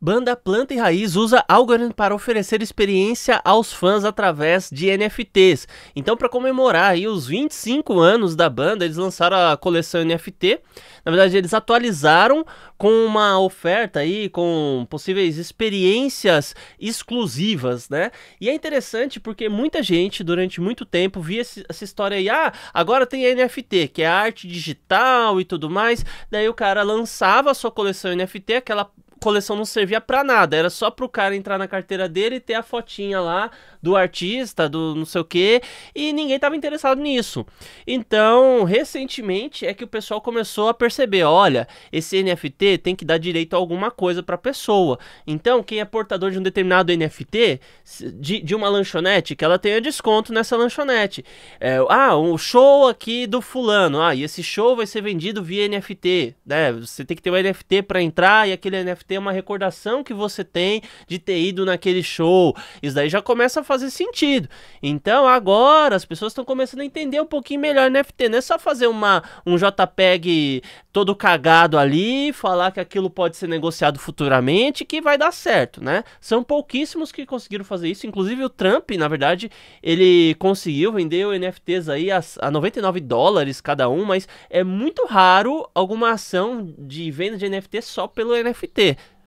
Banda Planta e Raiz usa Algorand para oferecer experiência aos fãs através de NFTs. Então, para comemorar aí os 25 anos da banda, eles lançaram a coleção NFT. Na verdade, eles atualizaram com uma oferta aí com possíveis experiências exclusivas, né? E é interessante porque muita gente durante muito tempo via essa história aí, ah, agora tem NFT, que é arte digital e tudo mais. Daí o cara lançava a sua coleção NFT, aquela coleção não servia para nada, era só pro cara entrar na carteira dele e ter a fotinha lá do artista, do não sei o que, e ninguém tava interessado nisso. Então, recentemente é que o pessoal começou a perceber, olha, esse NFT tem que dar direito a alguma coisa para pessoa. Então, quem é portador de um determinado NFT, de, de uma lanchonete, que ela tenha desconto nessa lanchonete. É, ah, o um show aqui do fulano, ah, e esse show vai ser vendido via NFT, né? Você tem que ter um NFT para entrar e aquele NFT ter uma recordação que você tem de ter ido naquele show. Isso daí já começa a fazer sentido. Então agora as pessoas estão começando a entender um pouquinho melhor NFT. Né, Não é só fazer uma, um JPEG todo cagado ali, falar que aquilo pode ser negociado futuramente, que vai dar certo, né? São pouquíssimos que conseguiram fazer isso. Inclusive o Trump, na verdade, ele conseguiu vender o NFTs aí a, a 99 dólares cada um, mas é muito raro alguma ação de venda de NFT só pelo NFT.